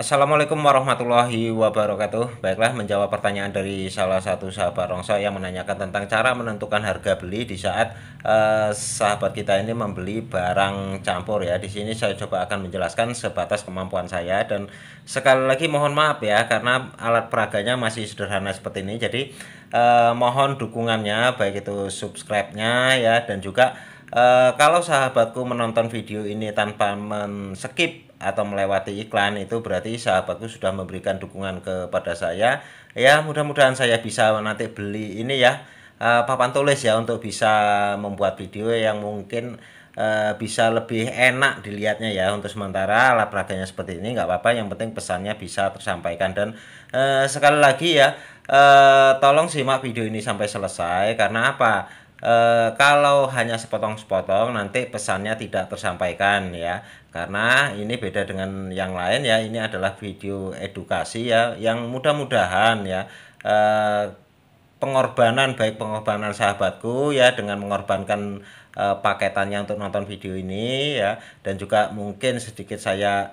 Assalamualaikum warahmatullahi wabarakatuh. Baiklah, menjawab pertanyaan dari salah satu sahabat rongsok yang menanyakan tentang cara menentukan harga beli di saat eh, sahabat kita ini membeli barang campur ya. Di sini saya coba akan menjelaskan sebatas kemampuan saya dan sekali lagi mohon maaf ya karena alat peraganya masih sederhana seperti ini. Jadi eh, mohon dukungannya baik itu subscribe-nya ya dan juga Uh, kalau sahabatku menonton video ini tanpa men-skip atau melewati iklan itu berarti sahabatku sudah memberikan dukungan kepada saya ya mudah-mudahan saya bisa nanti beli ini ya uh, papan tulis ya untuk bisa membuat video yang mungkin uh, bisa lebih enak dilihatnya ya untuk sementara alat peraganya seperti ini nggak apa-apa yang penting pesannya bisa tersampaikan dan uh, sekali lagi ya uh, tolong simak video ini sampai selesai karena apa e, kalau hanya sepotong-sepotong nanti pesannya tidak tersampaikan ya karena ini beda dengan yang lain ya ini adalah video edukasi ya yang mudah-mudahan ya e, pengorbanan baik pengorbanan sahabatku ya dengan mengorbankan e, paketannya untuk nonton video ini ya dan juga mungkin sedikit saya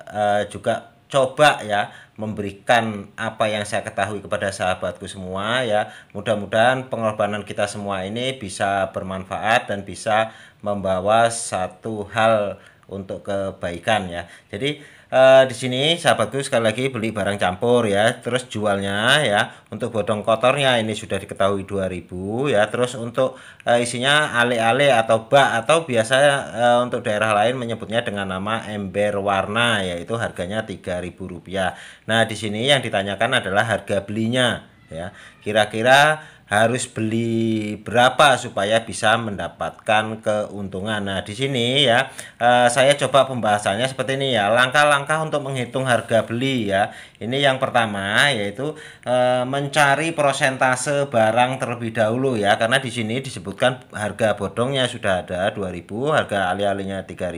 juga coba ya memberikan apa yang saya ketahui kepada sahabatku semua ya. Mudah-mudahan pengorbanan kita semua ini bisa bermanfaat dan bisa membawa satu hal untuk kebaikan ya. Jadi uh, di sini sahabatku sekali lagi beli barang campur ya terus jualnya ya untuk bodong kotornya ini sudah diketahui 2000 ya terus untuk uh, isinya ale-ale atau bak atau biasa uh, untuk daerah lain menyebutnya dengan nama ember warna yaitu harganya 3000 rupiah nah di sini yang ditanyakan adalah harga belinya ya kira-kira harus beli berapa supaya bisa mendapatkan keuntungan. Nah, di sini ya eh, saya coba pembahasannya seperti ini ya. Langkah-langkah untuk menghitung harga beli ya. Ini yang pertama yaitu eh, mencari persentase barang terlebih dahulu ya karena di sini disebutkan harga bodongnya sudah ada 2000, harga alih-alihnya 3000.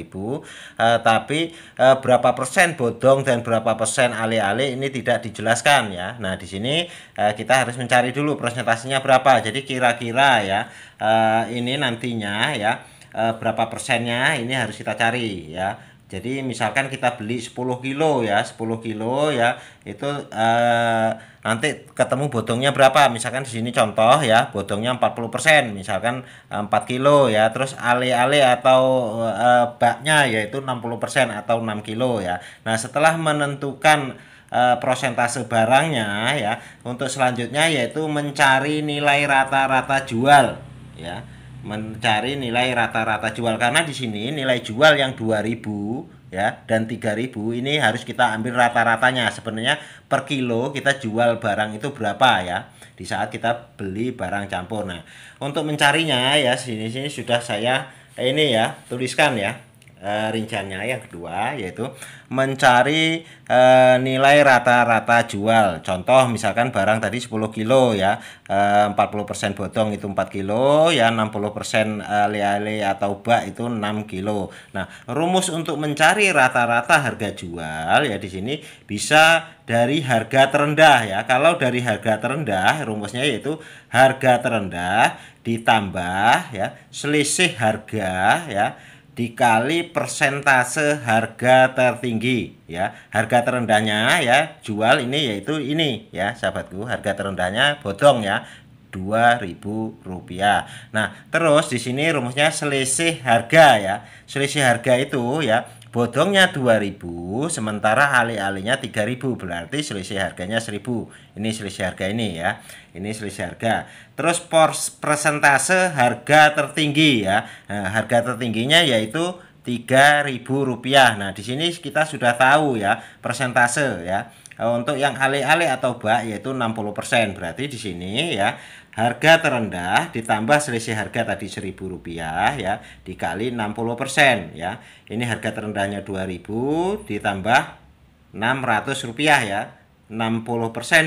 Eh, tapi berapa persen bodong dan berapa persen alih-alih ini tidak dijelaskan ya. Nah, di sini kita harus mencari dulu persentasenya berapa jadi kira-kira ya uh, ini nantinya ya uh, berapa persennya ini harus kita cari ya jadi misalkan kita beli 10 kilo ya 10 kilo ya itu uh, nanti ketemu bodongnya berapa misalkan di sini contoh ya bodongnya 40% misalkan 4 kilo ya terus ale-ale atau uh, baknya yaitu 60% atau 6 kilo ya Nah setelah menentukan e, prosentase barangnya ya. Untuk selanjutnya yaitu mencari nilai rata-rata jual ya. Mencari nilai rata-rata jual karena di sini nilai jual yang 2000 ya dan 3000 ini harus kita ambil rata-ratanya sebenarnya per kilo kita jual barang itu berapa ya di saat kita beli barang campur nah untuk mencarinya ya sini sini sudah saya ini ya tuliskan ya uh, rinciannya yang kedua yaitu mencari uh, nilai rata-rata jual contoh misalkan barang tadi 10 kilo ya uh, 40% botong itu 4 kilo ya 60% lele eh, lele atau bak itu 6 kilo nah rumus untuk mencari rata-rata harga jual ya di sini bisa dari harga terendah ya kalau dari harga terendah rumusnya yaitu harga terendah ditambah ya selisih harga ya dikali persentase harga tertinggi ya. Harga terendahnya ya jual ini yaitu ini ya sahabatku, harga terendahnya bodong ya. 2000 rupiah. Nah, terus di sini rumusnya selisih harga ya. Selisih harga itu ya bodongnya 2000 sementara alih-alihnya 3000 berarti selisih harganya 1000 ini selisih harga ini ya ini selisih harga terus pors persentase harga tertinggi ya nah, harga tertingginya yaitu ribu rupiah. Nah, di sini kita sudah tahu ya persentase ya. Untuk yang alih-alih atau bak yaitu 60%. Berarti di sini ya harga terendah ditambah selisih harga tadi seribu rupiah ya dikali 60% ya ini harga terendahnya 2000 ditambah 600 rupiah ya 60%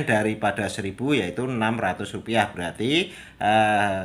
daripada seribu yaitu 600 rupiah berarti eh,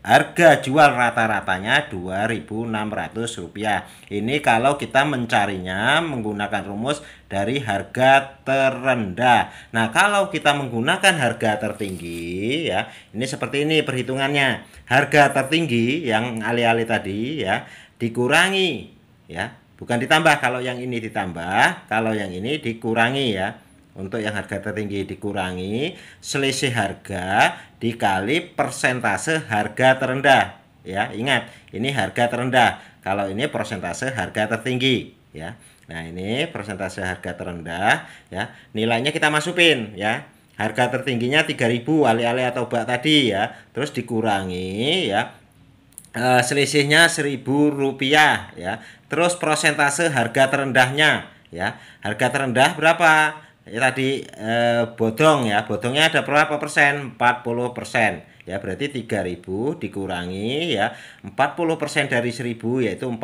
Harga jual rata-ratanya Rp2.600. Ini kalau kita mencarinya menggunakan rumus dari harga terendah. Nah, kalau kita menggunakan harga tertinggi ya, ini seperti ini perhitungannya. Harga tertinggi yang alih-alih tadi ya dikurangi ya, bukan ditambah kalau yang ini ditambah, kalau yang ini dikurangi ya untuk yang harga tertinggi dikurangi selisih harga dikali persentase harga terendah. Ya, ingat, ini harga terendah. Kalau ini persentase harga tertinggi, ya. Nah, ini persentase harga terendah, ya. Nilainya kita masukin, ya. Harga tertingginya 3000 alih-alih atau bak tadi ya. Terus dikurangi ya E, selisihnya seribu rupiah ya terus persentase harga terendahnya ya harga terendah berapa ya tadi eh, bodong ya bodongnya ada berapa persen 40 persen ya berarti 3000 dikurangi ya 40 persen dari 1000 yaitu 400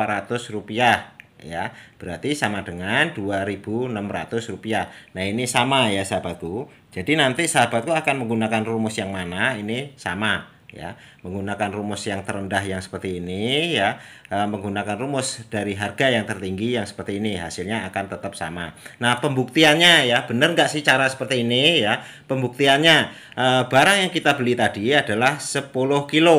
rupiah ya berarti sama dengan 2600 rupiah nah ini sama ya sahabatku jadi nanti sahabatku akan menggunakan rumus yang mana ini sama ya menggunakan rumus yang terendah yang seperti ini ya eh, menggunakan rumus dari harga yang tertinggi yang seperti ini hasilnya akan tetap sama nah pembuktiannya ya benar nggak sih cara seperti ini ya pembuktiannya eh, barang yang kita beli tadi adalah 10 kilo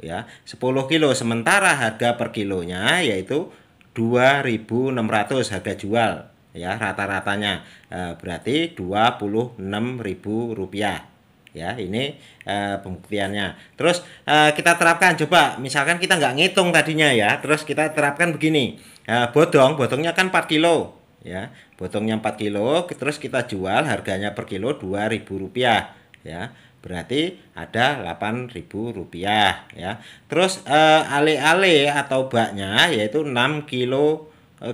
ya 10 kilo sementara harga per kilonya yaitu 2.600 harga jual ya rata-ratanya e, berarti 26.000 rupiah ya ini uh, pembuktiannya terus uh, kita terapkan coba misalkan kita nggak ngitung tadinya ya terus kita terapkan begini uh, bodong bodongnya kan 4 kilo ya bodongnya 4 kilo terus kita jual harganya per kilo dua ribu rupiah ya berarti ada delapan ribu rupiah ya terus uh, ale-ale atau baknya yaitu 6 kilo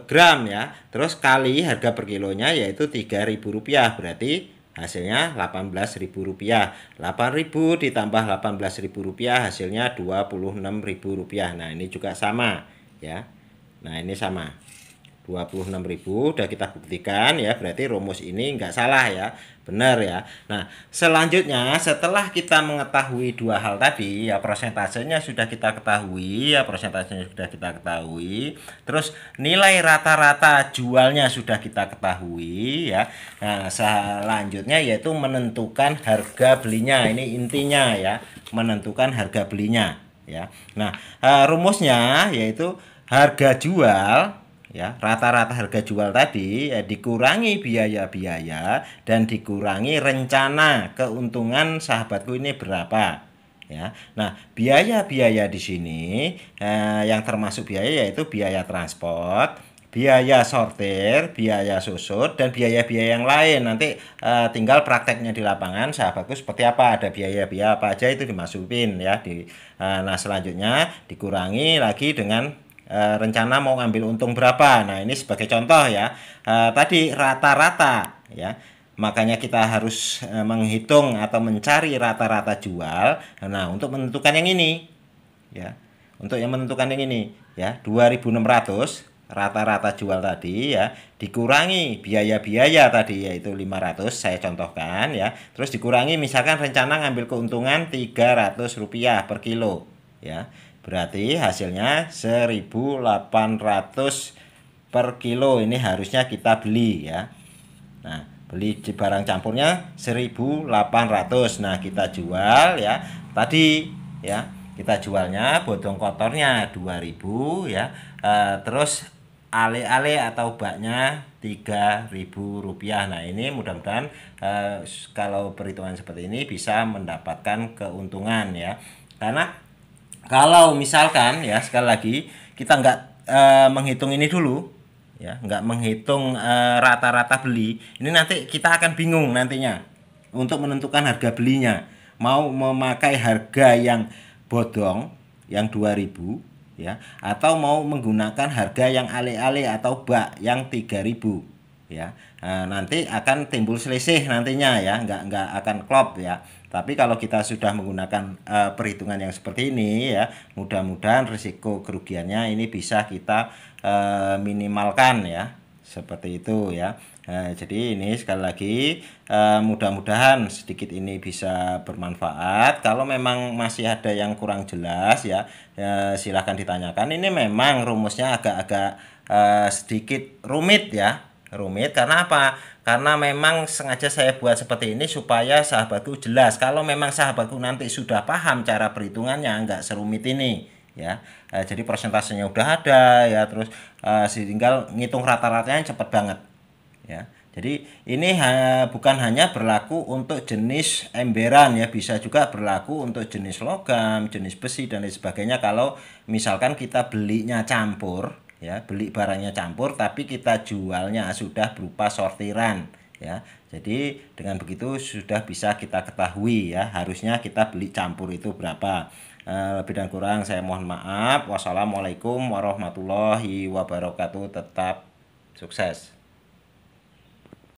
gram ya terus kali harga per kilonya yaitu tiga ribu rupiah berarti hasilnya Rp18.000. Rp8.000 ditambah Rp18.000 hasilnya Rp26.000. Nah, ini juga sama ya. Nah, ini sama. 26.000 sudah kita buktikan ya berarti rumus ini enggak salah ya benar ya Nah selanjutnya setelah kita mengetahui dua hal tadi ya persentasenya sudah kita ketahui ya persentasenya sudah kita ketahui terus nilai rata-rata jualnya sudah kita ketahui ya Nah selanjutnya yaitu menentukan harga belinya ini intinya ya menentukan harga belinya ya Nah eh, rumusnya yaitu harga jual ya rata-rata harga jual tadi ya, dikurangi biaya-biaya dan dikurangi rencana keuntungan sahabatku ini berapa ya nah biaya-biaya di sini eh, yang termasuk biaya yaitu biaya transport biaya sortir, biaya susut, dan biaya-biaya yang lain. Nanti eh, tinggal prakteknya di lapangan, sahabatku seperti apa, ada biaya-biaya apa aja itu dimasukin ya. Di, eh, nah selanjutnya dikurangi lagi dengan e, rencana mau ngambil untung berapa. Nah, ini sebagai contoh ya. E, tadi rata-rata ya. Makanya kita harus e, menghitung atau mencari rata-rata jual. Nah, untuk menentukan yang ini ya. Untuk yang menentukan yang ini ya, 2600 rata-rata jual tadi ya dikurangi biaya-biaya tadi yaitu 500 saya contohkan ya terus dikurangi misalkan rencana ngambil keuntungan 300 rupiah per kilo ya Berarti hasilnya 1800 per kilo ini harusnya kita beli ya. Nah, beli barang campurnya 1800. Nah, kita jual ya. Tadi ya, kita jualnya bodong kotornya 2000 ya. E, terus ale-ale atau baknya rp rupiah Nah, ini mudah-mudahan e, kalau perhitungan seperti ini bisa mendapatkan keuntungan ya. Karena kalau misalkan ya sekali lagi kita nggak e, menghitung ini dulu ya nggak menghitung eh, rata-rata e, beli ini nanti kita akan bingung nantinya untuk menentukan harga belinya mau memakai harga yang bodong yang 2000 ya atau mau menggunakan harga yang ale-ale atau bak yang 3000 ya nah, nanti akan timbul selisih nantinya ya nggak nggak akan klop ya tapi kalau kita sudah menggunakan uh, perhitungan yang seperti ini ya mudah-mudahan risiko kerugiannya ini bisa kita uh, minimalkan ya seperti itu ya uh, jadi ini sekali lagi uh, mudah-mudahan sedikit ini bisa bermanfaat kalau memang masih ada yang kurang jelas ya uh, silahkan ditanyakan ini memang rumusnya agak-agak uh, sedikit rumit ya rumit karena apa? Karena memang sengaja saya buat seperti ini supaya sahabatku jelas. Kalau memang sahabatku nanti sudah paham cara perhitungannya enggak serumit ini ya. Eh, jadi persentasenya udah ada ya terus eh, tinggal ngitung rata-ratanya cepat banget ya. Jadi ini ha, bukan hanya berlaku untuk jenis emberan ya, bisa juga berlaku untuk jenis logam, jenis besi dan lain sebagainya. Kalau misalkan kita belinya campur, ya beli barangnya campur tapi kita jualnya sudah berupa sortiran ya jadi dengan begitu sudah bisa kita ketahui ya harusnya kita beli campur itu berapa eh, lebih dan kurang saya mohon maaf. Wassalamualaikum warahmatullahi wabarakatuh. Tetap sukses.